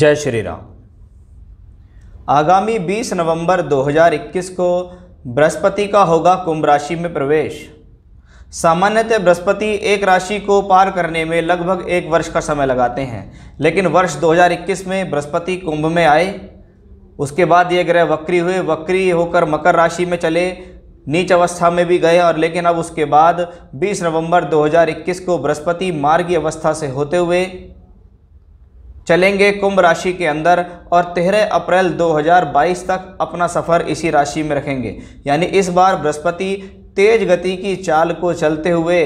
जय श्री राम आगामी 20 नवंबर 2021 को बृहस्पति का होगा कुंभ राशि में प्रवेश सामान्यतः बृहस्पति एक राशि को पार करने में लगभग एक वर्ष का समय लगाते हैं लेकिन वर्ष 2021 में बृहस्पति कुंभ में आए उसके बाद ये ग्रह वक्री हुए वक्री होकर मकर राशि में चले नीच अवस्था में भी गए और लेकिन अब उसके बाद 20 नवंबर 2021 को बृहस्पति मार्गी अवस्था से होते हुए चलेंगे कुंभ राशि के अंदर और तेरह अप्रैल 2022 तक अपना सफ़र इसी राशि में रखेंगे यानी इस बार बृहस्पति तेज गति की चाल को चलते हुए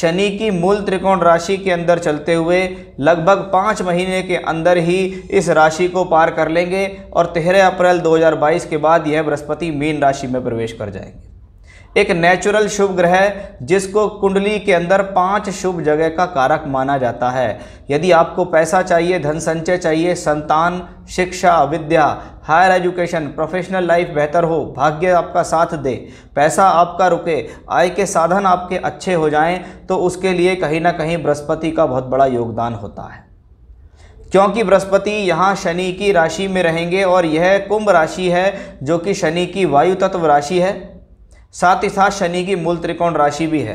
शनि की मूल त्रिकोण राशि के अंदर चलते हुए लगभग पाँच महीने के अंदर ही इस राशि को पार कर लेंगे और तेरह अप्रैल 2022 के बाद यह बृहस्पति मीन राशि में प्रवेश कर जाएंगे एक नेचुरल शुभ ग्रह जिसको कुंडली के अंदर पांच शुभ जगह का कारक माना जाता है यदि आपको पैसा चाहिए धन संचय चाहिए संतान शिक्षा विद्या हायर एजुकेशन प्रोफेशनल लाइफ बेहतर हो भाग्य आपका साथ दे पैसा आपका रुके आय के साधन आपके अच्छे हो जाएं तो उसके लिए कहीं ना कहीं बृहस्पति का बहुत बड़ा योगदान होता है क्योंकि बृहस्पति यहाँ शनि की राशि में रहेंगे और यह कुंभ राशि है जो कि शनि की वायु तत्व राशि है साथ ही साथ शनि की मूल त्रिकोण राशि भी है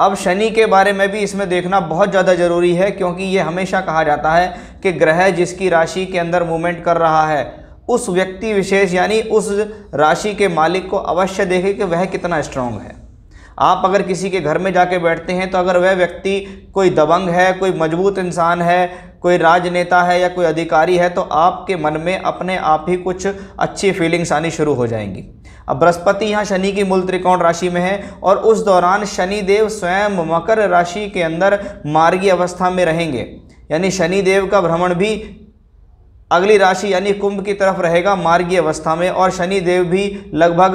अब शनि के बारे में भी इसमें देखना बहुत ज़्यादा ज़रूरी है क्योंकि ये हमेशा कहा जाता है कि ग्रह जिसकी राशि के अंदर मूवमेंट कर रहा है उस व्यक्ति विशेष यानी उस राशि के मालिक को अवश्य देखें कि वह कितना स्ट्रांग है आप अगर किसी के घर में जाके बैठते हैं तो अगर वह व्यक्ति कोई दबंग है कोई मजबूत इंसान है कोई राजनेता है या कोई अधिकारी है तो आपके मन में अपने आप ही कुछ अच्छी फीलिंग्स आनी शुरू हो जाएंगी अब बृहस्पति यहाँ शनि की मूल त्रिकोण राशि में है और उस दौरान शनिदेव स्वयं मकर राशि के अंदर मार्गी अवस्था में रहेंगे यानी शनिदेव का भ्रमण भी अगली राशि यानी कुंभ की तरफ रहेगा मार्गी अवस्था में और शनिदेव भी लगभग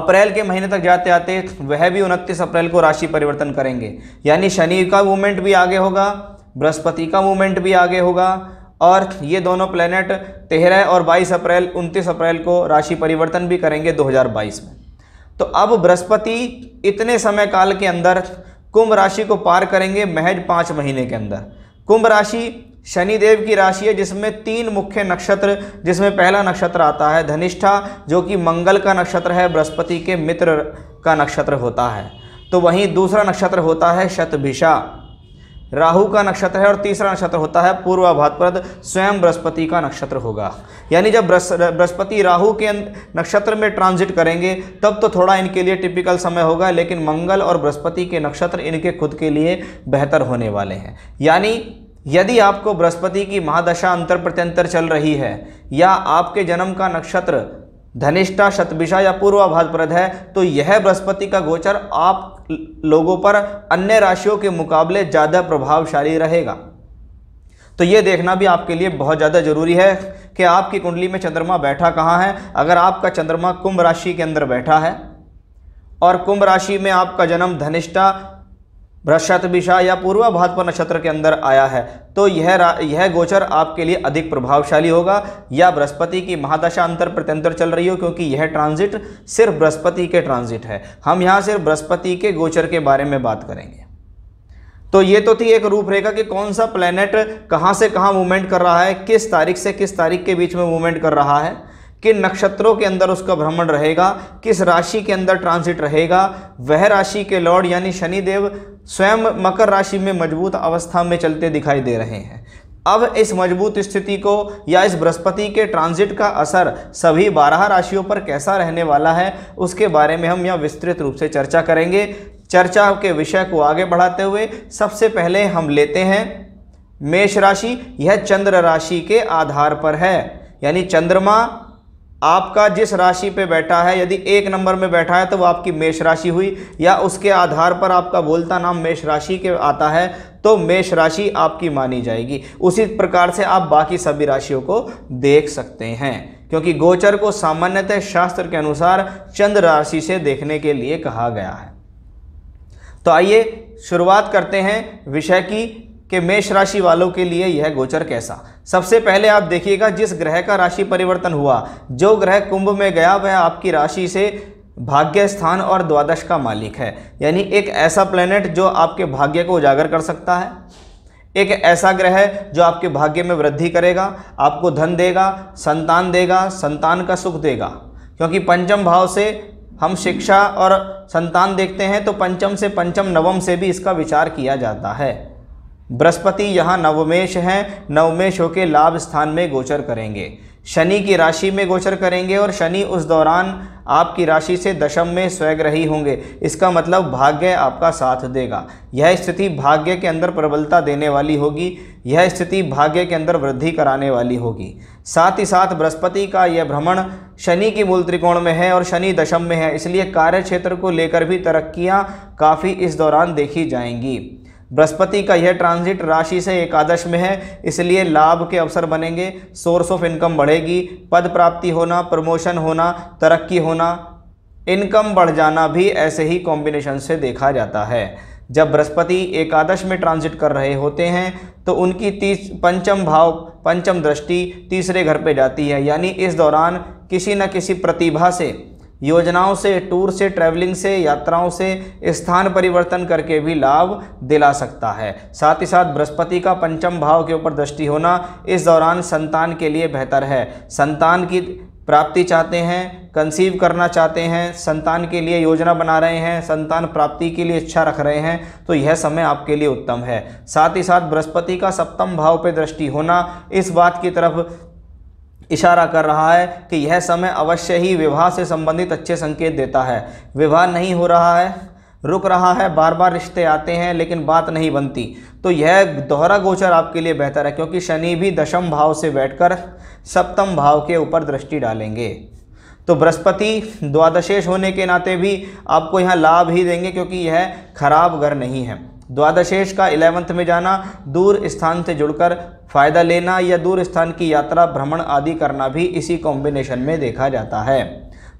अप्रैल के महीने तक जाते आते वह भी उनतीस अप्रैल को राशि परिवर्तन करेंगे यानी शनि का मूवमेंट भी आगे होगा बृहस्पति का मूवमेंट भी आगे होगा और ये दोनों प्लेनेट तेरह और 22 अप्रैल 29 अप्रैल को राशि परिवर्तन भी करेंगे 2022 में तो अब बृहस्पति इतने समय काल के अंदर कुंभ राशि को पार करेंगे महज पाँच महीने के अंदर कुंभ राशि शनिदेव की राशि है जिसमें तीन मुख्य नक्षत्र जिसमें पहला नक्षत्र आता है धनिष्ठा जो कि मंगल का नक्षत्र है बृहस्पति के मित्र का नक्षत्र होता है तो वहीं दूसरा नक्षत्र होता है शतभिषा राहु का नक्षत्र है और तीसरा नक्षत्र होता है पूर्वा भाद्रद स्वयं बृहस्पति का नक्षत्र होगा यानी जब बृहस्पति राहु के अं-, नक्षत्र में ट्रांजिट करेंगे तब तो थोड़ा इनके लिए टिपिकल समय होगा लेकिन मंगल और बृहस्पति के नक्षत्र इनके खुद के लिए बेहतर होने वाले हैं यानी यदि आपको बृहस्पति की महादशा अंतर प्रत्यंतर चल रही है या आपके जन्म का नक्षत्र धनिष्ठा शतभिषा या पूर्वाभाद्रप्रद है तो यह बृहस्पति का गोचर आप लोगों पर अन्य राशियों के मुकाबले ज़्यादा प्रभावशाली रहेगा तो ये देखना भी आपके लिए बहुत ज़्यादा जरूरी है कि आपकी कुंडली में चंद्रमा बैठा कहाँ है अगर आपका चंद्रमा कुंभ राशि के अंदर बैठा है और कुंभ राशि में आपका जन्म धनिष्ठा भ्रष्ट विषा या पूर्व भाजपा नक्षत्र के अंदर आया है तो यह यह गोचर आपके लिए अधिक प्रभावशाली होगा या बृहस्पति की महादशा अंतर प्रत्यंतर चल रही हो क्योंकि यह ट्रांजिट सिर्फ बृहस्पति के ट्रांजिट है हम यहाँ सिर्फ बृहस्पति के गोचर के बारे में बात करेंगे तो ये तो थी एक रूपरेखा कि कौन सा प्लेनेट कहाँ से कहाँ मूवमेंट कर रहा है किस तारीख से किस तारीख के बीच में मूवमेंट कर रहा है किन नक्षत्रों के अंदर उसका भ्रमण रहेगा किस राशि के अंदर ट्रांसिट रहेगा वह राशि के लॉर्ड यानी शनिदेव स्वयं मकर राशि में मजबूत अवस्था में चलते दिखाई दे रहे हैं अब इस मजबूत स्थिति को या इस बृहस्पति के ट्रांजिट का असर सभी बारह राशियों पर कैसा रहने वाला है उसके बारे में हम यहाँ विस्तृत रूप से चर्चा करेंगे चर्चा के विषय को आगे बढ़ाते हुए सबसे पहले हम लेते हैं मेष राशि यह चंद्र राशि के आधार पर है यानी चंद्रमा आपका जिस राशि पे बैठा है यदि एक नंबर में बैठा है तो वो आपकी मेष राशि हुई या उसके आधार पर आपका बोलता नाम मेष राशि के आता है तो मेष राशि आपकी मानी जाएगी उसी प्रकार से आप बाकी सभी राशियों को देख सकते हैं क्योंकि गोचर को सामान्यतः शास्त्र के अनुसार चंद्र राशि से देखने के लिए कहा गया है तो आइए शुरुआत करते हैं विषय की कि मेष राशि वालों के लिए यह गोचर कैसा सबसे पहले आप देखिएगा जिस ग्रह का राशि परिवर्तन हुआ जो ग्रह कुंभ में गया वह आपकी राशि से भाग्य स्थान और द्वादश का मालिक है यानी एक ऐसा प्लेनेट जो आपके भाग्य को उजागर कर सकता है एक ऐसा ग्रह है जो आपके भाग्य में वृद्धि करेगा आपको धन देगा संतान देगा संतान का सुख देगा क्योंकि पंचम भाव से हम शिक्षा और संतान देखते हैं तो पंचम से पंचम नवम से भी इसका विचार किया जाता है बृहस्पति यहाँ नवमेश हैं नवमेश होकर लाभ स्थान में गोचर करेंगे शनि की राशि में गोचर करेंगे और शनि उस दौरान आपकी राशि से दशम में स्वग्रही होंगे इसका मतलब भाग्य आपका साथ देगा यह स्थिति भाग्य के अंदर प्रबलता देने वाली होगी यह स्थिति भाग्य के अंदर वृद्धि कराने वाली होगी साथ ही साथ बृहस्पति का यह भ्रमण शनि की मूल त्रिकोण में है और शनि दशम में है इसलिए कार्य क्षेत्र को लेकर भी तरक्कियाँ काफ़ी इस दौरान देखी जाएंगी बृहस्पति का यह ट्रांजिट राशि से एकादश में है इसलिए लाभ के अवसर बनेंगे सोर्स ऑफ इनकम बढ़ेगी पद प्राप्ति होना प्रमोशन होना तरक्की होना इनकम बढ़ जाना भी ऐसे ही कॉम्बिनेशन से देखा जाता है जब बृहस्पति एकादश में ट्रांजिट कर रहे होते हैं तो उनकी तीस पंचम भाव पंचम दृष्टि तीसरे घर पे जाती है यानी इस दौरान किसी न किसी प्रतिभा से योजनाओं से टूर से ट्रैवलिंग से यात्राओं से स्थान परिवर्तन करके भी लाभ दिला सकता है साथ ही साथ बृहस्पति का पंचम भाव के ऊपर दृष्टि होना इस दौरान संतान के लिए बेहतर है संतान की प्राप्ति चाहते हैं कंसीव करना चाहते हैं संतान के लिए योजना बना रहे हैं संतान प्राप्ति के लिए इच्छा रख रहे हैं तो यह समय आपके लिए उत्तम है साथ ही साथ बृहस्पति का सप्तम भाव पर दृष्टि होना इस बात की तरफ इशारा कर रहा है कि यह समय अवश्य ही विवाह से संबंधित अच्छे संकेत देता है विवाह नहीं हो रहा है रुक रहा है बार बार रिश्ते आते हैं लेकिन बात नहीं बनती तो यह दोहरा गोचर आपके लिए बेहतर है क्योंकि शनि भी दशम भाव से बैठकर सप्तम भाव के ऊपर दृष्टि डालेंगे तो बृहस्पति द्वादशेष होने के नाते भी आपको यहाँ लाभ ही देंगे क्योंकि यह खराब घर नहीं है द्वादशेश का इलेवंथ में जाना दूर स्थान से जुड़कर फ़ायदा लेना या दूर स्थान की यात्रा भ्रमण आदि करना भी इसी कॉम्बिनेशन में देखा जाता है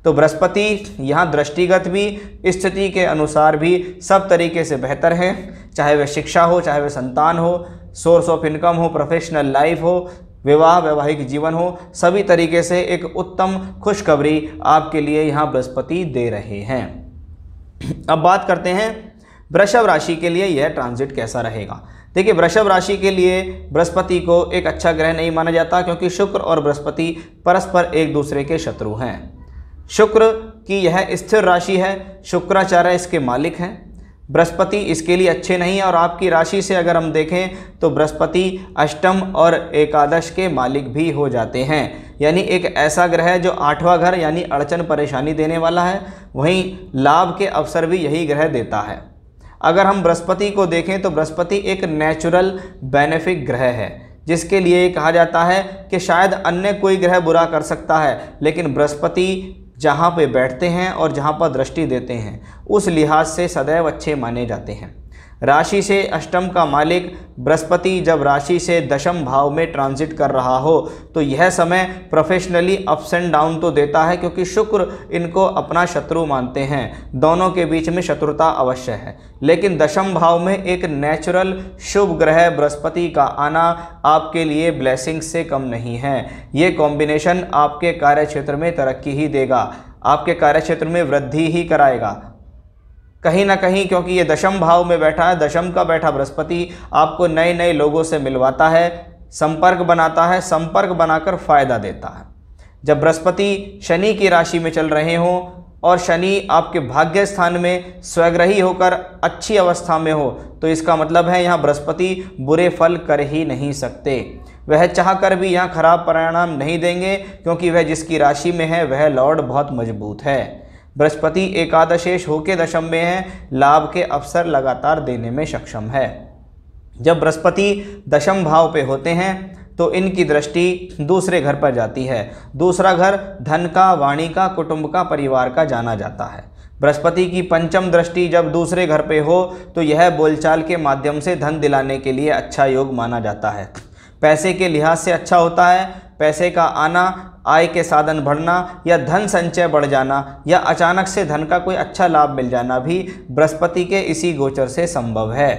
तो बृहस्पति यहाँ दृष्टिगत भी स्थिति के अनुसार भी सब तरीके से बेहतर है चाहे वह शिक्षा हो चाहे वह संतान हो सोर्स ऑफ इनकम हो प्रोफेशनल लाइफ हो विवाह वैवाहिक जीवन हो सभी तरीके से एक उत्तम खुशखबरी आपके लिए यहाँ बृहस्पति दे रहे हैं अब बात करते हैं वृषभ राशि के लिए यह ट्रांजिट कैसा रहेगा देखिए वृषभ राशि के लिए बृहस्पति को एक अच्छा ग्रह नहीं माना जाता क्योंकि शुक्र और बृहस्पति परस्पर एक दूसरे के शत्रु हैं शुक्र की यह स्थिर राशि है शुक्राचार्य इसके मालिक हैं बृहस्पति इसके लिए अच्छे नहीं हैं और आपकी राशि से अगर हम देखें तो बृहस्पति अष्टम और एकादश के मालिक भी हो जाते हैं यानी एक ऐसा ग्रह है जो आठवां घर यानी अड़चन परेशानी देने वाला है वहीं लाभ के अवसर भी यही ग्रह देता है अगर हम बृहस्पति को देखें तो बृहस्पति एक नेचुरल बेनिफिक ग्रह है जिसके लिए कहा जाता है कि शायद अन्य कोई ग्रह बुरा कर सकता है लेकिन बृहस्पति जहाँ पे बैठते हैं और जहाँ पर दृष्टि देते हैं उस लिहाज से सदैव अच्छे माने जाते हैं राशि से अष्टम का मालिक बृहस्पति जब राशि से दशम भाव में ट्रांजिट कर रहा हो तो यह समय प्रोफेशनली अप्स एंड डाउन तो देता है क्योंकि शुक्र इनको अपना शत्रु मानते हैं दोनों के बीच में शत्रुता अवश्य है लेकिन दशम भाव में एक नेचुरल शुभ ग्रह बृहस्पति का आना आपके लिए ब्लेसिंग से कम नहीं है ये कॉम्बिनेशन आपके कार्य क्षेत्र में तरक्की ही देगा आपके कार्य क्षेत्र में वृद्धि ही कराएगा कहीं ना कहीं क्योंकि ये दशम भाव में बैठा है दशम का बैठा बृहस्पति आपको नए नए लोगों से मिलवाता है संपर्क बनाता है संपर्क बनाकर फायदा देता है जब बृहस्पति शनि की राशि में चल रहे हों और शनि आपके भाग्य स्थान में स्वग्रही होकर अच्छी अवस्था में हो तो इसका मतलब है यहाँ बृहस्पति बुरे फल कर ही नहीं सकते वह चाहकर भी यहाँ खराब परिणाम नहीं देंगे क्योंकि वह जिसकी राशि में है वह लॉर्ड बहुत मजबूत है बृहस्पति एकादशेश होके दशम में है लाभ के अवसर लगातार देने में सक्षम है जब बृहस्पति दशम भाव पे होते हैं तो इनकी दृष्टि दूसरे घर पर जाती है दूसरा घर धन का वाणी का कुटुंब का परिवार का जाना जाता है बृहस्पति की पंचम दृष्टि जब दूसरे घर पे हो तो यह बोलचाल के माध्यम से धन दिलाने के लिए अच्छा योग माना जाता है पैसे के लिहाज से अच्छा होता है पैसे का आना आय के साधन बढ़ना या धन संचय बढ़ जाना या अचानक से धन का कोई अच्छा लाभ मिल जाना भी बृहस्पति के इसी गोचर से संभव है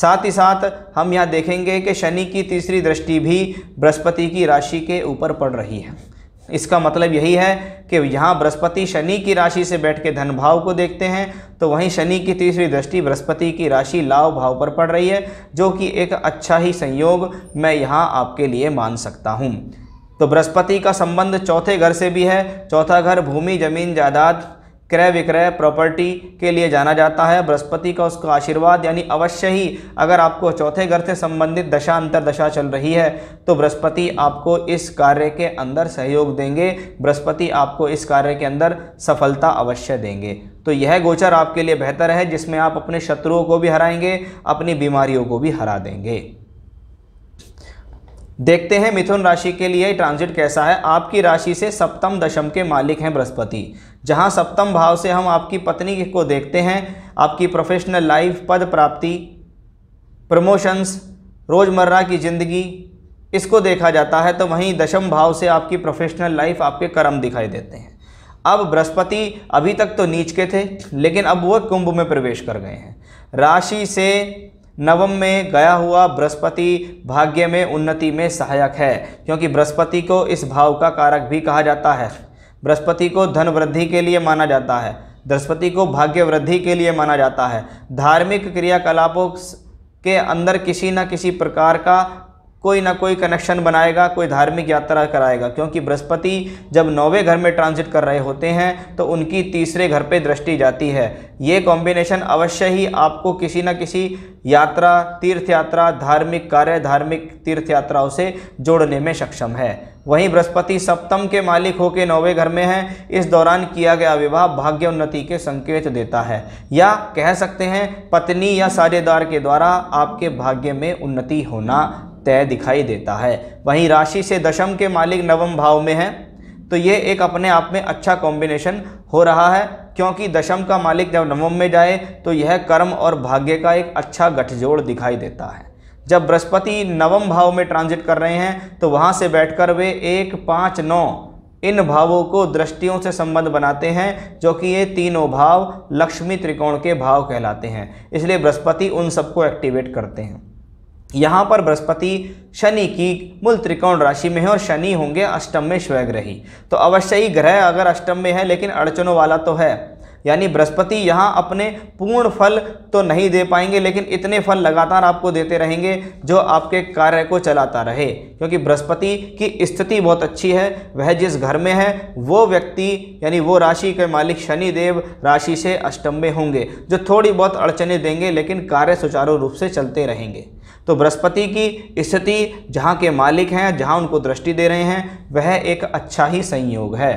साथ ही साथ हम यहाँ देखेंगे कि शनि की तीसरी दृष्टि भी बृहस्पति की राशि के ऊपर पड़ रही है इसका मतलब यही है कि यहाँ बृहस्पति शनि की राशि से बैठ के धन भाव को देखते हैं तो वहीं शनि की तीसरी दृष्टि बृहस्पति की राशि लाभ भाव पर पड़ रही है जो कि एक अच्छा ही संयोग मैं यहाँ आपके लिए मान सकता हूँ तो बृहस्पति का संबंध चौथे घर से भी है चौथा घर भूमि जमीन जायदाद क्रय विक्रय प्रॉपर्टी के लिए जाना जाता है बृहस्पति का उसका आशीर्वाद यानी अवश्य ही अगर आपको चौथे घर से संबंधित दशा अंतर दशा चल रही है तो बृहस्पति आपको इस कार्य के अंदर सहयोग देंगे बृहस्पति आपको इस कार्य के अंदर सफलता अवश्य देंगे तो यह गोचर आपके लिए बेहतर है जिसमें आप अपने शत्रुओं को भी हराएंगे अपनी बीमारियों को भी हरा देंगे देखते हैं मिथुन राशि के लिए ट्रांजिट कैसा है आपकी राशि से सप्तम दशम के मालिक हैं बृहस्पति जहां सप्तम भाव से हम आपकी पत्नी को देखते हैं आपकी प्रोफेशनल लाइफ पद प्राप्ति प्रमोशंस रोज़मर्रा की ज़िंदगी इसको देखा जाता है तो वहीं दशम भाव से आपकी प्रोफेशनल लाइफ आपके कर्म दिखाई देते हैं अब बृहस्पति अभी तक तो नीच के थे लेकिन अब वह कुंभ में प्रवेश कर गए हैं राशि से नवम में गया हुआ बृहस्पति भाग्य में उन्नति में सहायक है क्योंकि बृहस्पति को इस भाव का कारक भी कहा जाता है बृहस्पति को धन वृद्धि के लिए माना जाता है बृहस्पति को भाग्य वृद्धि के लिए माना जाता है धार्मिक क्रियाकलापों के अंदर किसी न किसी प्रकार का कोई ना कोई कनेक्शन बनाएगा कोई धार्मिक यात्रा कराएगा क्योंकि बृहस्पति जब नौवे घर में ट्रांजिट कर रहे होते हैं तो उनकी तीसरे घर पे दृष्टि जाती है ये कॉम्बिनेशन अवश्य ही आपको किसी ना किसी यात्रा तीर्थ यात्रा धार्मिक कार्य धार्मिक तीर्थ यात्राओं से जोड़ने में सक्षम है वहीं बृहस्पति सप्तम के मालिक होकर नौवे घर में हैं इस दौरान किया गया विवाह भाग्य उन्नति के संकेत देता है या कह सकते हैं पत्नी या साझेदार के द्वारा आपके भाग्य में उन्नति होना तय दिखाई देता है वहीं राशि से दशम के मालिक नवम भाव में हैं तो ये एक अपने आप में अच्छा कॉम्बिनेशन हो रहा है क्योंकि दशम का मालिक जब नवम में जाए तो यह कर्म और भाग्य का एक अच्छा गठजोड़ दिखाई देता है जब बृहस्पति नवम भाव में ट्रांजिट कर रहे हैं तो वहाँ से बैठकर वे एक पाँच नौ इन भावों को दृष्टियों से संबंध बनाते हैं जो कि ये तीनों भाव लक्ष्मी त्रिकोण के भाव कहलाते हैं इसलिए बृहस्पति उन सबको एक्टिवेट करते हैं यहाँ पर बृहस्पति शनि की मूल त्रिकोण राशि में है और शनि होंगे अष्टम में स्वग्रही तो अवश्य ही ग्रह अगर अष्टम में है लेकिन अड़चनों वाला तो है यानी बृहस्पति यहाँ अपने पूर्ण फल तो नहीं दे पाएंगे लेकिन इतने फल लगातार आपको देते रहेंगे जो आपके कार्य को चलाता रहे क्योंकि बृहस्पति की स्थिति बहुत अच्छी है वह जिस घर में है वो व्यक्ति यानी वो राशि के मालिक शनिदेव राशि से अष्टम में होंगे जो थोड़ी बहुत अड़चने देंगे लेकिन कार्य सुचारू रूप से चलते रहेंगे तो बृहस्पति की स्थिति जहाँ के मालिक हैं जहाँ उनको दृष्टि दे रहे हैं वह एक अच्छा ही संयोग है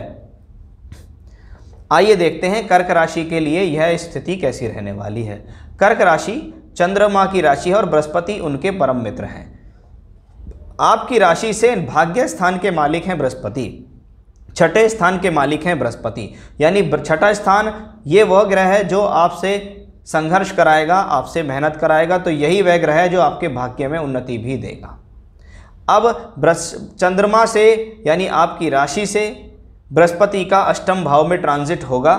आइए देखते हैं कर्क राशि के लिए यह स्थिति कैसी रहने वाली है कर्क राशि चंद्रमा की राशि है और बृहस्पति उनके परम मित्र हैं आपकी राशि से भाग्य स्थान के मालिक हैं बृहस्पति छठे स्थान के मालिक हैं बृहस्पति यानी छठा स्थान ये वह ग्रह है जो आपसे संघर्ष कराएगा आपसे मेहनत कराएगा तो यही वह ग्रह है जो आपके भाग्य में उन्नति भी देगा अब ब्रस चंद्रमा से यानी आपकी राशि से बृहस्पति का अष्टम भाव में ट्रांजिट होगा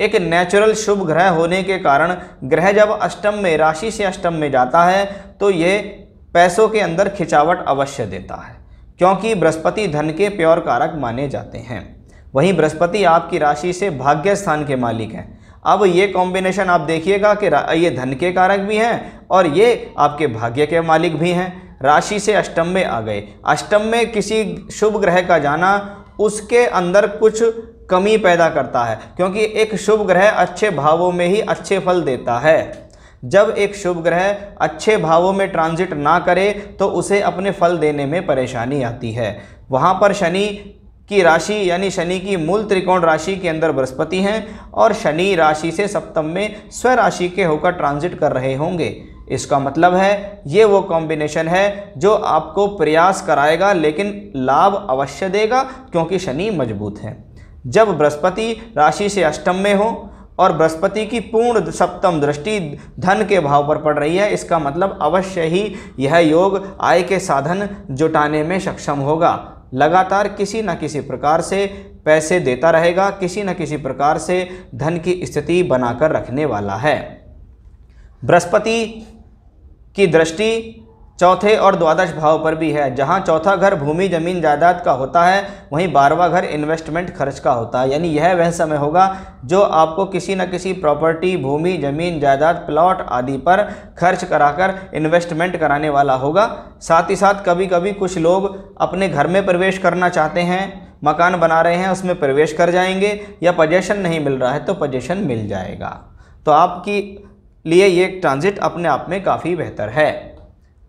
एक नेचुरल शुभ ग्रह होने के कारण ग्रह जब अष्टम में राशि से अष्टम में जाता है तो ये पैसों के अंदर खिंचावट अवश्य देता है क्योंकि बृहस्पति धन के प्योर कारक माने जाते हैं वहीं बृहस्पति आपकी राशि से भाग्य स्थान के मालिक हैं अब ये कॉम्बिनेशन आप देखिएगा कि ये धन के कारक भी हैं और ये आपके भाग्य के मालिक भी हैं राशि से अष्टम में आ गए अष्टम में किसी शुभ ग्रह का जाना उसके अंदर कुछ कमी पैदा करता है क्योंकि एक शुभ ग्रह अच्छे भावों में ही अच्छे फल देता है जब एक शुभ ग्रह अच्छे भावों में ट्रांजिट ना करे तो उसे अपने फल देने में परेशानी आती है वहाँ पर शनि की राशि यानी शनि की मूल त्रिकोण राशि के अंदर बृहस्पति हैं और शनि राशि से सप्तम में स्व राशि के होकर ट्रांजिट कर रहे होंगे इसका मतलब है ये वो कॉम्बिनेशन है जो आपको प्रयास कराएगा लेकिन लाभ अवश्य देगा क्योंकि शनि मजबूत है जब बृहस्पति राशि से अष्टम में हो और बृहस्पति की पूर्ण सप्तम दृष्टि धन के भाव पर पड़ रही है इसका मतलब अवश्य ही यह योग आय के साधन जुटाने में सक्षम होगा लगातार किसी न किसी प्रकार से पैसे देता रहेगा किसी न किसी प्रकार से धन की स्थिति बनाकर रखने वाला है बृहस्पति की दृष्टि चौथे और द्वादश भाव पर भी है जहाँ चौथा घर भूमि जमीन जायदाद का होता है वहीं बारहवा घर इन्वेस्टमेंट खर्च का होता है यानी यह वह समय होगा जो आपको किसी न किसी प्रॉपर्टी भूमि जमीन जायदाद प्लॉट आदि पर खर्च कराकर इन्वेस्टमेंट कराने वाला होगा साथ ही साथ कभी कभी कुछ लोग अपने घर में प्रवेश करना चाहते हैं मकान बना रहे हैं उसमें प्रवेश कर जाएंगे या पजेशन नहीं मिल रहा है तो पजेशन मिल जाएगा तो आपकी लिए ये ट्रांजिट अपने आप में काफ़ी बेहतर है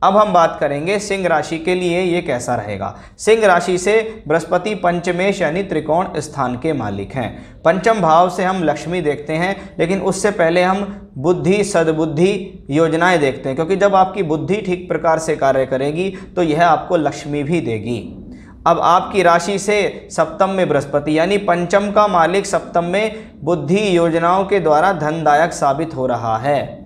अब हम बात करेंगे सिंह राशि के लिए ये कैसा रहेगा सिंह राशि से बृहस्पति पंचमेश यानी त्रिकोण स्थान के मालिक हैं पंचम भाव से हम लक्ष्मी देखते हैं लेकिन उससे पहले हम बुद्धि सद्बुद्धि योजनाएं देखते हैं क्योंकि जब आपकी बुद्धि ठीक प्रकार से कार्य करेगी तो यह आपको लक्ष्मी भी देगी अब आपकी राशि से सप्तम में बृहस्पति यानी पंचम का मालिक सप्तम में बुद्धि योजनाओं के द्वारा धनदायक साबित हो रहा है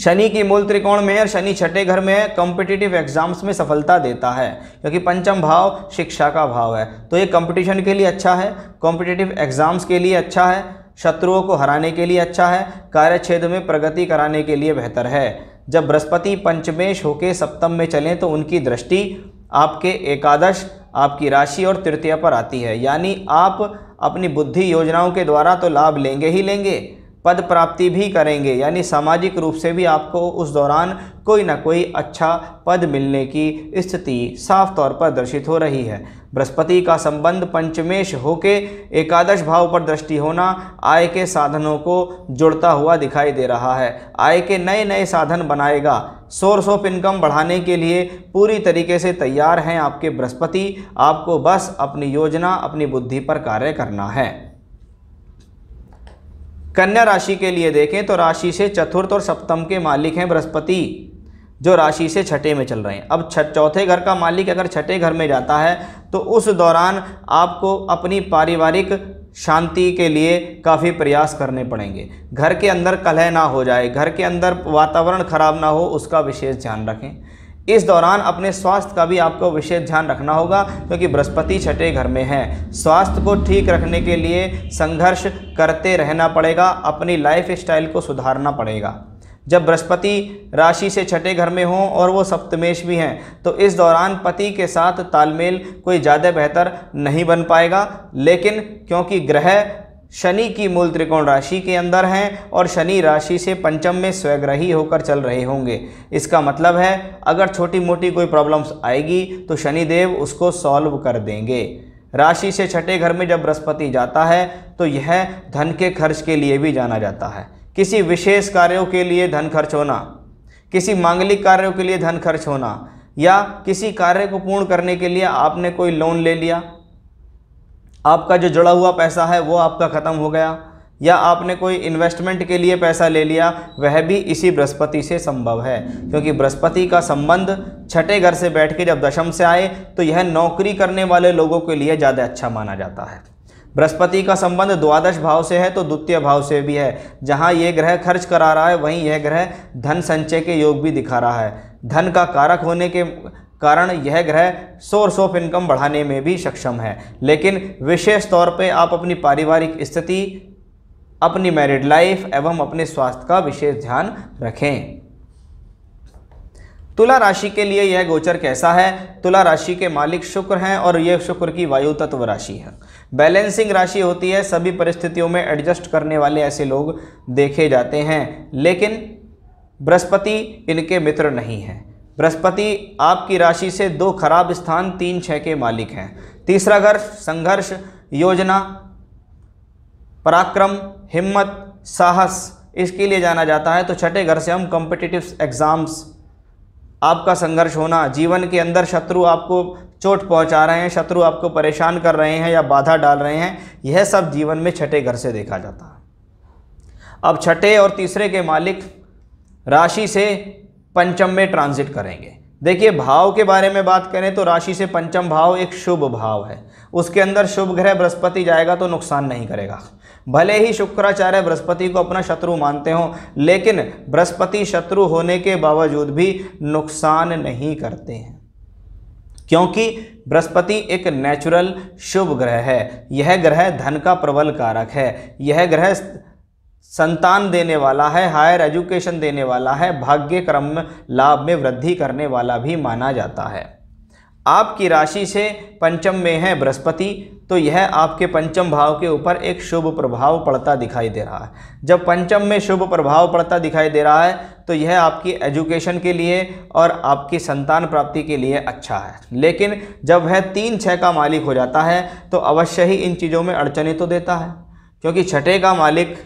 शनि की मूल त्रिकोण में और शनि छठे घर में कॉम्पिटिटिव एग्जाम्स में सफलता देता है क्योंकि पंचम भाव शिक्षा का भाव है तो ये कंपटीशन के लिए अच्छा है कॉम्पिटिटिव एग्जाम्स के लिए अच्छा है शत्रुओं को हराने के लिए अच्छा है कार्य क्षेत्र में प्रगति कराने के लिए बेहतर है जब बृहस्पति पंचमेश होके सप्तम में चलें तो उनकी दृष्टि आपके एकादश आपकी राशि और तृतीय पर आती है यानी आप अपनी बुद्धि योजनाओं के द्वारा तो लाभ लेंगे ही लेंगे पद प्राप्ति भी करेंगे यानी सामाजिक रूप से भी आपको उस दौरान कोई ना कोई अच्छा पद मिलने की स्थिति साफ तौर पर दर्शित हो रही है बृहस्पति का संबंध पंचमेश होके एकादश भाव पर दृष्टि होना आय के साधनों को जुड़ता हुआ दिखाई दे रहा है आय के नए नए साधन बनाएगा सोर्स ऑफ इनकम बढ़ाने के लिए पूरी तरीके से तैयार हैं आपके बृहस्पति आपको बस अपनी योजना अपनी बुद्धि पर कार्य करना है कन्या राशि के लिए देखें तो राशि से चतुर्थ और सप्तम के मालिक हैं बृहस्पति जो राशि से छठे में चल रहे हैं अब छ चौथे घर का मालिक अगर छठे घर में जाता है तो उस दौरान आपको अपनी पारिवारिक शांति के लिए काफ़ी प्रयास करने पड़ेंगे घर के अंदर कलह ना हो जाए घर के अंदर वातावरण खराब ना हो उसका विशेष ध्यान रखें इस दौरान अपने स्वास्थ्य का भी आपको विशेष ध्यान रखना होगा क्योंकि बृहस्पति छठे घर में है स्वास्थ्य को ठीक रखने के लिए संघर्ष करते रहना पड़ेगा अपनी लाइफ स्टाइल को सुधारना पड़ेगा जब बृहस्पति राशि से छठे घर में हों और वो सप्तमेश भी हैं तो इस दौरान पति के साथ तालमेल कोई ज़्यादा बेहतर नहीं बन पाएगा लेकिन क्योंकि ग्रह शनि की मूल त्रिकोण राशि के अंदर हैं और शनि राशि से पंचम में स्वग्रही होकर चल रहे होंगे इसका मतलब है अगर छोटी मोटी कोई प्रॉब्लम्स आएगी तो शनिदेव उसको सॉल्व कर देंगे राशि से छठे घर में जब बृहस्पति जाता है तो यह धन के खर्च के लिए भी जाना जाता है किसी विशेष कार्यों के लिए धन खर्च होना किसी मांगलिक कार्यों के लिए धन खर्च होना या किसी कार्य को पूर्ण करने के लिए आपने कोई लोन ले लिया आपका जो जुड़ा हुआ पैसा है वो आपका ख़त्म हो गया या आपने कोई इन्वेस्टमेंट के लिए पैसा ले लिया वह भी इसी बृहस्पति से संभव है क्योंकि बृहस्पति का संबंध छठे घर से बैठ के जब दशम से आए तो यह नौकरी करने वाले लोगों के लिए ज़्यादा अच्छा माना जाता है बृहस्पति का संबंध द्वादश भाव से है तो द्वितीय भाव से भी है जहाँ ये ग्रह खर्च करा रहा है वहीं यह ग्रह धन संचय के योग भी दिखा रहा है धन का कारक होने के कारण यह ग्रह सोर्स ऑफ इनकम बढ़ाने में भी सक्षम है लेकिन विशेष तौर पे आप अपनी पारिवारिक स्थिति अपनी मैरिड लाइफ एवं अपने स्वास्थ्य का विशेष ध्यान रखें तुला राशि के लिए यह गोचर कैसा है तुला राशि के मालिक शुक्र हैं और यह शुक्र की वायु तत्व राशि है बैलेंसिंग राशि होती है सभी परिस्थितियों में एडजस्ट करने वाले ऐसे लोग देखे जाते हैं लेकिन बृहस्पति इनके मित्र नहीं हैं बृहस्पति आपकी राशि से दो खराब स्थान तीन छः के मालिक हैं तीसरा घर संघर्ष योजना पराक्रम हिम्मत साहस इसके लिए जाना जाता है तो छठे घर से हम कॉम्पिटिटिव एग्ज़ाम्स आपका संघर्ष होना जीवन के अंदर शत्रु आपको चोट पहुंचा रहे हैं शत्रु आपको परेशान कर रहे हैं या बाधा डाल रहे हैं यह सब जीवन में छठे घर से देखा जाता है अब छठे और तीसरे के मालिक राशि से पंचम में ट्रांजिट करेंगे देखिए भाव के बारे में बात करें तो राशि से पंचम भाव एक शुभ भाव है उसके अंदर शुभ ग्रह बृहस्पति जाएगा तो नुकसान नहीं करेगा भले ही शुक्राचार्य बृहस्पति को अपना शत्रु मानते हो लेकिन बृहस्पति शत्रु होने के बावजूद भी नुकसान नहीं करते हैं क्योंकि बृहस्पति एक नेचुरल शुभ ग्रह है यह ग्रह धन का प्रबल कारक है यह ग्रह संतान देने वाला है हायर एजुकेशन देने वाला है भाग्य क्रम लाभ में वृद्धि करने वाला भी माना जाता है आपकी राशि से पंचम में है बृहस्पति तो यह आपके पंचम भाव के ऊपर एक शुभ प्रभाव पड़ता दिखाई दे रहा है जब पंचम में शुभ प्रभाव पड़ता दिखाई दे रहा है तो यह आपकी एजुकेशन के लिए और आपकी संतान प्राप्ति के लिए अच्छा है लेकिन जब वह तीन छः का मालिक हो जाता है तो अवश्य ही इन चीज़ों में अड़चने तो देता है क्योंकि छठे का मालिक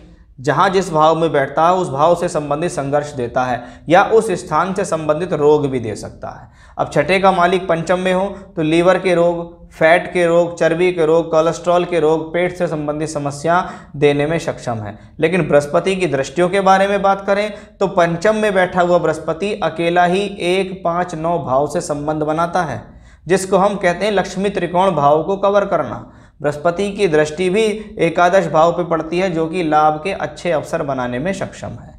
जहाँ जिस भाव में बैठता है उस भाव से संबंधित संघर्ष देता है या उस स्थान से संबंधित रोग भी दे सकता है अब छठे का मालिक पंचम में हो तो लीवर के रोग फैट के रोग चर्बी के रोग कोलेस्ट्रॉल के रोग पेट से संबंधित समस्या देने में सक्षम है लेकिन बृहस्पति की दृष्टियों के बारे में बात करें तो पंचम में बैठा हुआ बृहस्पति अकेला ही एक पाँच नौ भाव से संबंध बनाता है जिसको हम कहते हैं लक्ष्मी त्रिकोण भाव को कवर करना बृहस्पति की दृष्टि भी एकादश भाव पर पड़ती है जो कि लाभ के अच्छे अवसर बनाने में सक्षम है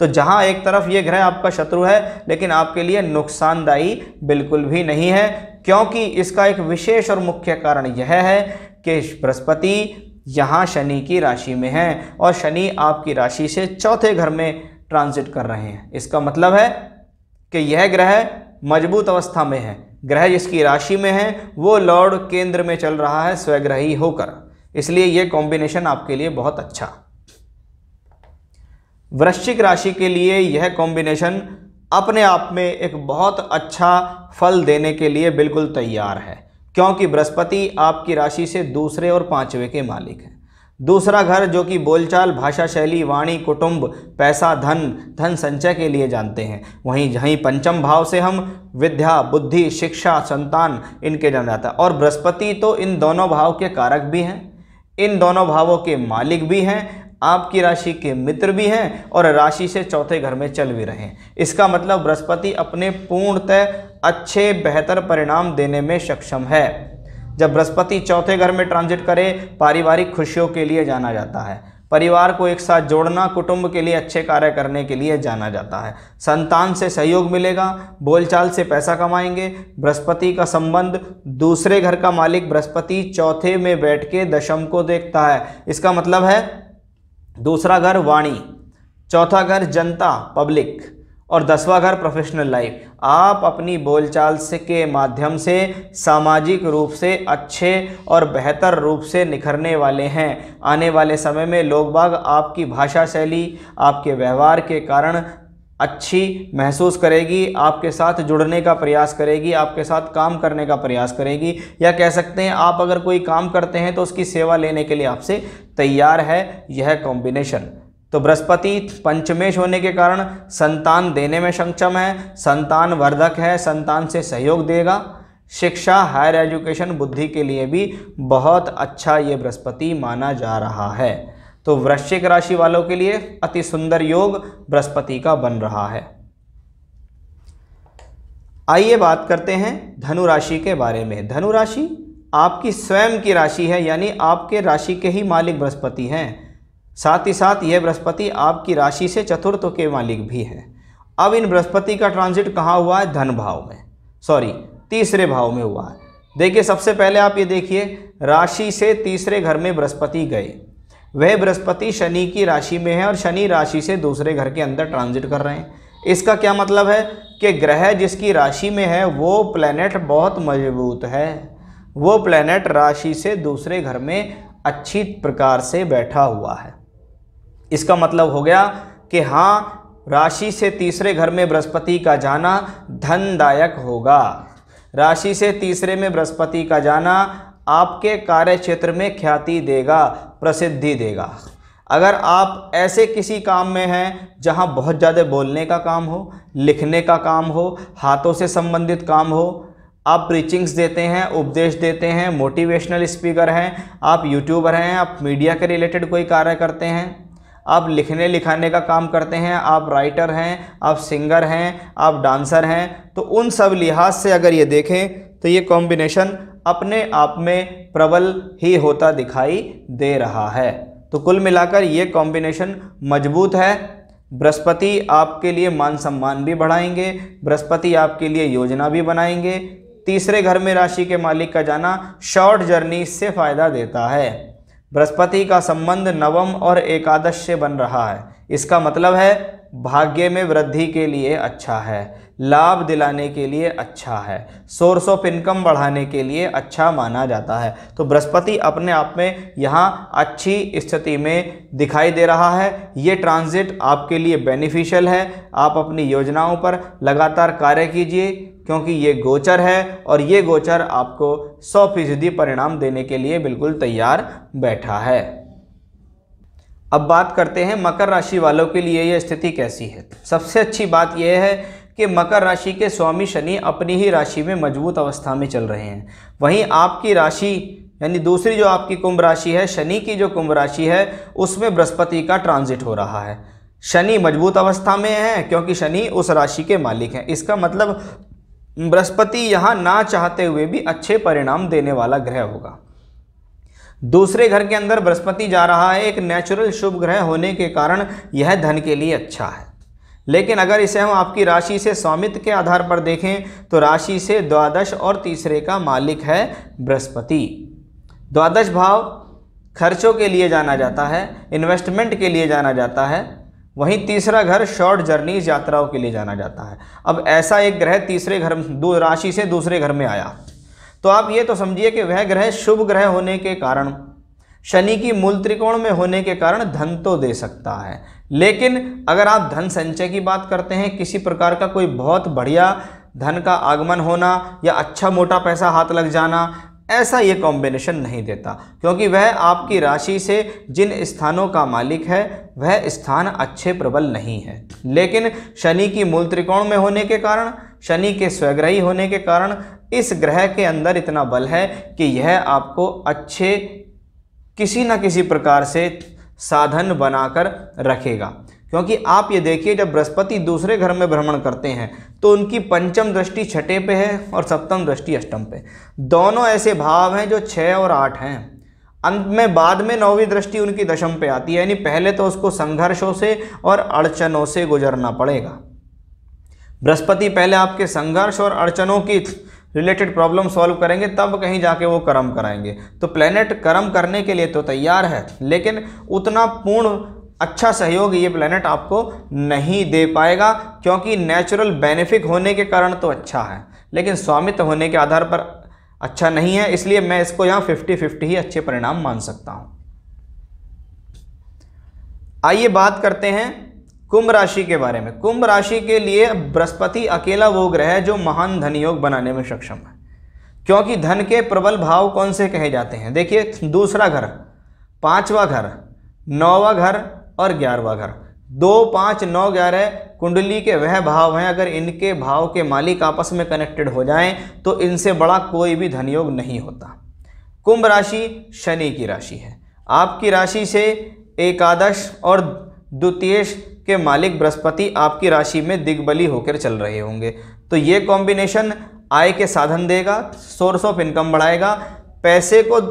तो जहाँ एक तरफ ये ग्रह आपका शत्रु है लेकिन आपके लिए नुकसानदायी बिल्कुल भी नहीं है क्योंकि इसका एक विशेष और मुख्य कारण यह है कि बृहस्पति यहाँ शनि की राशि में है और शनि आपकी राशि से चौथे घर में ट्रांजिट कर रहे हैं इसका मतलब है कि यह ग्रह मजबूत अवस्था में है ग्रह जिसकी राशि में है वो लॉर्ड केंद्र में चल रहा है स्वग्रही होकर इसलिए ये कॉम्बिनेशन आपके लिए बहुत अच्छा वृश्चिक राशि के लिए यह कॉम्बिनेशन अपने आप में एक बहुत अच्छा फल देने के लिए बिल्कुल तैयार है क्योंकि बृहस्पति आपकी राशि से दूसरे और पांचवे के मालिक हैं दूसरा घर जो कि बोलचाल भाषा शैली वाणी कुटुंब पैसा धन धन संचय के लिए जानते हैं वहीं जहीं पंचम भाव से हम विद्या बुद्धि शिक्षा संतान इनके जाना जाता है और बृहस्पति तो इन दोनों भाव के कारक भी हैं इन दोनों भावों के मालिक भी हैं आपकी राशि के मित्र भी हैं और राशि से चौथे घर में चल भी रहे हैं इसका मतलब बृहस्पति अपने पूर्णतः अच्छे बेहतर परिणाम देने में सक्षम है जब बृहस्पति चौथे घर में ट्रांजिट करे पारिवारिक खुशियों के लिए जाना जाता है परिवार को एक साथ जोड़ना कुटुंब के लिए अच्छे कार्य करने के लिए जाना जाता है संतान से सहयोग मिलेगा बोलचाल से पैसा कमाएंगे बृहस्पति का संबंध दूसरे घर का मालिक बृहस्पति चौथे में बैठ के दशम को देखता है इसका मतलब है दूसरा घर वाणी चौथा घर जनता पब्लिक और दसवां घर प्रोफेशनल लाइफ आप अपनी बोलचाल से के माध्यम से सामाजिक रूप से अच्छे और बेहतर रूप से निखरने वाले हैं आने वाले समय में लोग बाग आपकी भाषा शैली आपके व्यवहार के कारण अच्छी महसूस करेगी आपके साथ जुड़ने का प्रयास करेगी आपके साथ काम करने का प्रयास करेगी या कह सकते हैं आप अगर कोई काम करते हैं तो उसकी सेवा लेने के लिए आपसे तैयार है यह कॉम्बिनेशन तो बृहस्पति पंचमेश होने के कारण संतान देने में सक्षम है संतान वर्धक है संतान से सहयोग देगा शिक्षा हायर एजुकेशन बुद्धि के लिए भी बहुत अच्छा ये बृहस्पति माना जा रहा है तो वृश्चिक राशि वालों के लिए अति सुंदर योग बृहस्पति का बन रहा है आइए बात करते हैं धनु राशि के बारे में धनु राशि आपकी स्वयं की राशि है यानी आपके राशि के ही मालिक बृहस्पति हैं साथ ही साथ यह बृहस्पति आपकी राशि से चतुर्थ के मालिक भी हैं अब इन बृहस्पति का ट्रांजिट कहाँ हुआ है धन भाव में सॉरी तीसरे भाव में हुआ है देखिए सबसे पहले आप ये देखिए राशि से तीसरे घर में बृहस्पति गए वह बृहस्पति शनि की राशि में है और शनि राशि से दूसरे घर के अंदर ट्रांजिट कर रहे हैं इसका क्या मतलब है कि ग्रह जिसकी राशि में है वो प्लैनेट बहुत मजबूत है वो प्लैनेट राशि से दूसरे घर में अच्छी प्रकार से बैठा हुआ है इसका मतलब हो गया कि हाँ राशि से तीसरे घर में बृहस्पति का जाना धनदायक होगा राशि से तीसरे में बृहस्पति का जाना आपके कार्य क्षेत्र में ख्याति देगा प्रसिद्धि देगा अगर आप ऐसे किसी काम में हैं जहां बहुत ज़्यादा बोलने का काम हो लिखने का काम हो हाथों से संबंधित काम हो आप प्रीचिंग्स देते हैं उपदेश देते हैं मोटिवेशनल स्पीकर हैं आप यूट्यूबर हैं आप मीडिया के रिलेटेड कोई कार्य करते हैं आप लिखने लिखाने का काम करते हैं आप राइटर हैं आप सिंगर हैं आप डांसर हैं तो उन सब लिहाज से अगर ये देखें तो ये कॉम्बिनेशन अपने आप में प्रबल ही होता दिखाई दे रहा है तो कुल मिलाकर ये कॉम्बिनेशन मजबूत है बृहस्पति आपके लिए मान सम्मान भी बढ़ाएंगे बृहस्पति आपके लिए योजना भी बनाएंगे तीसरे घर में राशि के मालिक का जाना शॉर्ट जर्नी से फ़ायदा देता है बृहस्पति का संबंध नवम और एकादश से बन रहा है इसका मतलब है भाग्य में वृद्धि के लिए अच्छा है लाभ दिलाने के लिए अच्छा है सोर्स ऑफ इनकम बढ़ाने के लिए अच्छा माना जाता है तो बृहस्पति अपने आप में यहाँ अच्छी स्थिति में दिखाई दे रहा है ये ट्रांजिट आपके लिए बेनिफिशियल है आप अपनी योजनाओं पर लगातार कार्य कीजिए क्योंकि ये गोचर है और ये गोचर आपको सौ फीसदी परिणाम देने के लिए बिल्कुल तैयार बैठा है अब बात करते हैं मकर राशि वालों के लिए यह स्थिति कैसी है सबसे अच्छी बात यह है कि मकर राशि के स्वामी शनि अपनी ही राशि में मजबूत अवस्था में चल रहे हैं वहीं आपकी राशि यानी दूसरी जो आपकी कुंभ राशि है शनि की जो कुंभ राशि है उसमें बृहस्पति का ट्रांजिट हो रहा है शनि मजबूत अवस्था में है क्योंकि शनि उस राशि के मालिक हैं इसका मतलब बृहस्पति यहाँ ना चाहते हुए भी अच्छे परिणाम देने वाला ग्रह होगा दूसरे घर के अंदर बृहस्पति जा रहा है एक नेचुरल शुभ ग्रह होने के कारण यह धन के लिए अच्छा है लेकिन अगर इसे हम आपकी राशि से स्वामित्व के आधार पर देखें तो राशि से द्वादश और तीसरे का मालिक है बृहस्पति द्वादश भाव खर्चों के लिए जाना जाता है इन्वेस्टमेंट के लिए जाना जाता है वहीं तीसरा घर शॉर्ट जर्नीज यात्राओं के लिए जाना जाता है अब ऐसा एक ग्रह तीसरे घर दो राशि से दूसरे घर में आया तो आप ये तो समझिए कि वह ग्रह शुभ ग्रह होने के कारण शनि की मूल त्रिकोण में होने के कारण धन तो दे सकता है लेकिन अगर आप धन संचय की बात करते हैं किसी प्रकार का कोई बहुत बढ़िया धन का आगमन होना या अच्छा मोटा पैसा हाथ लग जाना ऐसा ये कॉम्बिनेशन नहीं देता क्योंकि वह आपकी राशि से जिन स्थानों का मालिक है वह स्थान अच्छे प्रबल नहीं है लेकिन शनि की मूल त्रिकोण में होने के कारण शनि के स्वग्रही होने के कारण इस ग्रह के अंदर इतना बल है कि यह आपको अच्छे किसी न किसी प्रकार से साधन बनाकर रखेगा क्योंकि आप ये देखिए जब बृहस्पति दूसरे घर में भ्रमण करते हैं तो उनकी पंचम दृष्टि छठे पे है और सप्तम दृष्टि अष्टम पे दोनों ऐसे भाव हैं जो छः और आठ हैं अंत में बाद में नौवीं दृष्टि उनकी दशम पे आती है यानी पहले तो उसको संघर्षों से और अड़चनों से गुजरना पड़ेगा बृहस्पति पहले आपके संघर्ष और अड़चनों की रिलेटेड प्रॉब्लम सॉल्व करेंगे तब कहीं जाके वो कर्म कराएंगे तो प्लेनेट कर्म करने के लिए तो तैयार है लेकिन उतना पूर्ण अच्छा सहयोग ये प्लेनेट आपको नहीं दे पाएगा क्योंकि नेचुरल बेनिफिक होने के कारण तो अच्छा है लेकिन स्वामित्व होने के आधार पर अच्छा नहीं है इसलिए मैं इसको यहाँ फिफ्टी फिफ्टी ही अच्छे परिणाम मान सकता हूँ आइए बात करते हैं कुंभ राशि के बारे में कुंभ राशि के लिए बृहस्पति अकेला वो ग्रह है जो महान धन योग बनाने में सक्षम है क्योंकि धन के प्रबल भाव कौन से कहे जाते हैं देखिए दूसरा घर पांचवा घर नौवा घर और ग्यारहवा घर दो पाँच नौ ग्यारह कुंडली के वह भाव हैं अगर इनके भाव के मालिक आपस में कनेक्टेड हो जाएं तो इनसे बड़ा कोई भी धनयोग नहीं होता कुंभ राशि शनि की राशि है आपकी राशि से एकादश और द्वितीय के मालिक बृहस्पति आपकी राशि में दिग्बली होकर चल रहे होंगे तो ये कॉम्बिनेशन आय के साधन देगा सोर्स ऑफ इनकम बढ़ाएगा पैसे को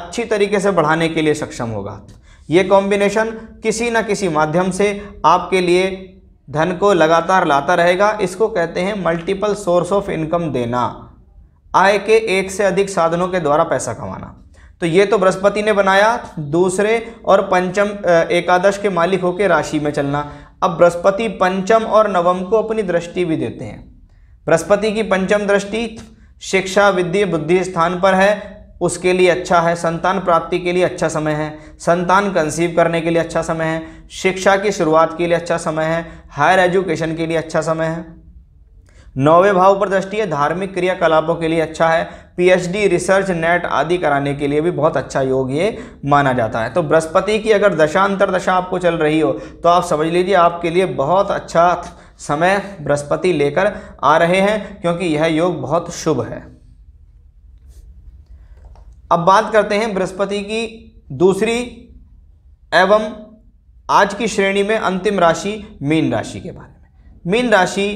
अच्छी तरीके से बढ़ाने के लिए सक्षम होगा ये कॉम्बिनेशन किसी न किसी माध्यम से आपके लिए धन को लगातार लाता रहेगा इसको कहते हैं मल्टीपल सोर्स ऑफ इनकम देना आय के एक से अधिक साधनों के द्वारा पैसा कमाना तो ये तो बृहस्पति ने बनाया दूसरे और पंचम एकादश के मालिक होकर राशि में चलना अब बृहस्पति पंचम और नवम को अपनी दृष्टि भी देते हैं बृहस्पति की पंचम दृष्टि शिक्षा विद्या बुद्धि स्थान पर है उसके लिए अच्छा है संतान प्राप्ति के लिए अच्छा समय है संतान कंसीव करने के लिए अच्छा समय है शिक्षा की शुरुआत के लिए अच्छा समय है हायर एजुकेशन के लिए अच्छा समय है नौवे भाव पर दृष्टि है धार्मिक क्रियाकलापों के लिए अच्छा है पीएचडी रिसर्च नेट आदि कराने के लिए भी बहुत अच्छा योग ये माना जाता है तो बृहस्पति की अगर दशा अंतर दशा आपको चल रही हो तो आप समझ लीजिए आपके लिए बहुत अच्छा समय बृहस्पति लेकर आ रहे हैं क्योंकि यह योग बहुत शुभ है अब बात करते हैं बृहस्पति की दूसरी एवं आज की श्रेणी में अंतिम राशि मीन राशि के बारे में मीन राशि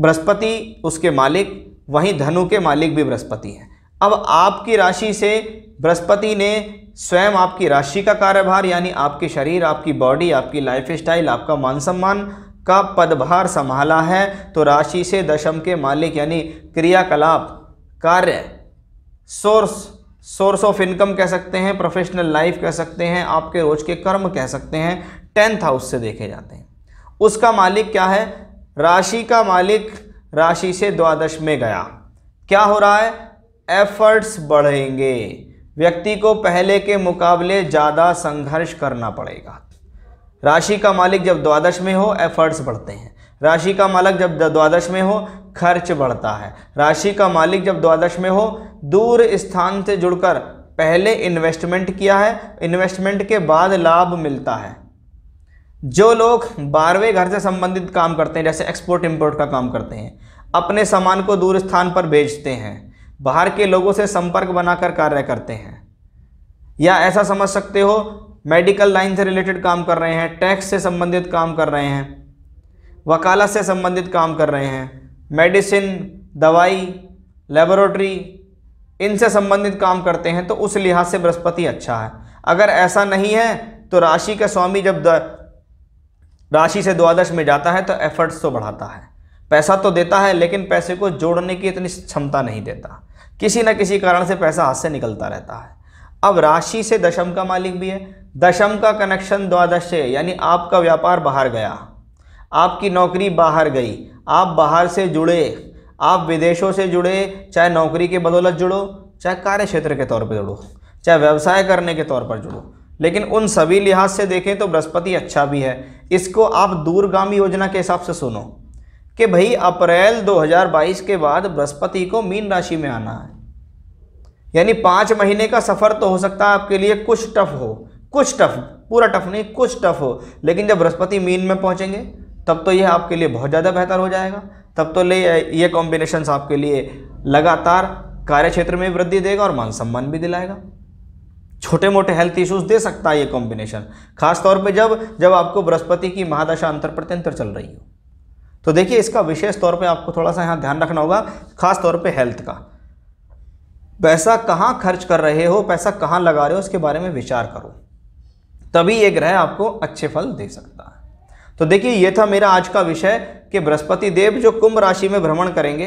बृहस्पति उसके मालिक वहीं धनु के मालिक भी बृहस्पति हैं अब आपकी राशि से बृहस्पति ने स्वयं आपकी राशि का कार्यभार यानी आपके शरीर आपकी बॉडी आपकी लाइफ स्टाइल आपका मान सम्मान का पदभार संभाला है तो राशि से दशम के मालिक यानी क्रियाकलाप कार्य सोर्स सोर्स ऑफ इनकम कह सकते हैं प्रोफेशनल लाइफ कह सकते हैं आपके रोज के कर्म कह सकते हैं टेंथ हाउस से देखे जाते हैं उसका मालिक क्या है राशि का मालिक राशि से द्वादश में गया क्या हो रहा है एफर्ट्स बढ़ेंगे व्यक्ति को पहले के मुकाबले ज़्यादा संघर्ष करना पड़ेगा राशि का मालिक जब द्वादश में हो एफर्ट्स बढ़ते हैं राशि का मालिक जब द्वादश में हो खर्च बढ़ता है राशि का मालिक जब द्वादश में हो दूर स्थान से जुड़कर पहले इन्वेस्टमेंट किया है इन्वेस्टमेंट के बाद लाभ मिलता है जो लोग बारहवें घर से संबंधित काम करते हैं जैसे एक्सपोर्ट इम्पोर्ट का काम करते हैं अपने सामान को दूर स्थान पर बेचते हैं बाहर के लोगों से संपर्क बनाकर कार्य करते हैं या ऐसा समझ सकते हो मेडिकल लाइन से रिलेटेड काम कर रहे हैं टैक्स से संबंधित काम कर रहे हैं वकालत से संबंधित काम कर रहे हैं मेडिसिन दवाई लेबोरेटरी इनसे संबंधित काम करते हैं तो उस लिहाज से बृहस्पति अच्छा है अगर ऐसा नहीं है तो राशि का स्वामी जब राशि से द्वादश में जाता है तो एफर्ट्स तो बढ़ाता है पैसा तो देता है लेकिन पैसे को जोड़ने की इतनी क्षमता नहीं देता किसी न किसी कारण से पैसा हाथ से निकलता रहता है अब राशि से दशम का मालिक भी है दशम का कनेक्शन द्वादश से यानी आपका व्यापार बाहर गया आपकी नौकरी बाहर गई आप बाहर से जुड़े आप विदेशों से जुड़े चाहे नौकरी के बदौलत जुड़ो चाहे कार्य क्षेत्र के तौर पर जुड़ो चाहे व्यवसाय करने के तौर पर जुड़ो लेकिन उन सभी लिहाज से देखें तो बृहस्पति अच्छा भी है इसको आप दूरगामी योजना के हिसाब से सुनो कि भाई अप्रैल 2022 के बाद बृहस्पति को मीन राशि में आना है यानी पाँच महीने का सफ़र तो हो सकता है आपके लिए कुछ टफ हो कुछ टफ पूरा टफ नहीं कुछ टफ हो लेकिन जब बृहस्पति मीन में पहुंचेंगे तब तो यह आपके लिए बहुत ज़्यादा बेहतर हो जाएगा तब तो ले ये कॉम्बिनेशन आपके लिए लगातार कार्य क्षेत्र में वृद्धि देगा और मान सम्मान भी दिलाएगा छोटे मोटे हेल्थ इश्यूज दे सकता है ये कॉम्बिनेशन खासतौर पे जब जब आपको बृहस्पति की महादशा अंतर प्रत्यंतर चल रही हो तो देखिए इसका विशेष तौर पे आपको थोड़ा सा यहाँ ध्यान रखना होगा खास तौर पे हेल्थ का पैसा कहाँ खर्च कर रहे हो पैसा कहाँ लगा रहे हो उसके बारे में विचार करो तभी ये ग्रह आपको अच्छे फल दे सकता है तो देखिए ये था मेरा आज का विषय कि बृहस्पति देव जो कुंभ राशि में भ्रमण करेंगे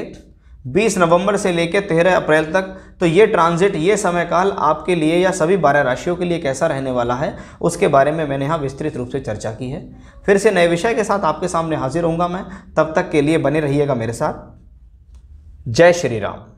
20 नवंबर से लेकर तेरह अप्रैल तक तो ये ट्रांजिट ये समय काल आपके लिए या सभी बारह राशियों के लिए कैसा रहने वाला है उसके बारे में मैंने यहाँ विस्तृत रूप से चर्चा की है फिर से नए विषय के साथ आपके सामने हाजिर हूँगा मैं तब तक के लिए बने रहिएगा मेरे साथ जय श्री राम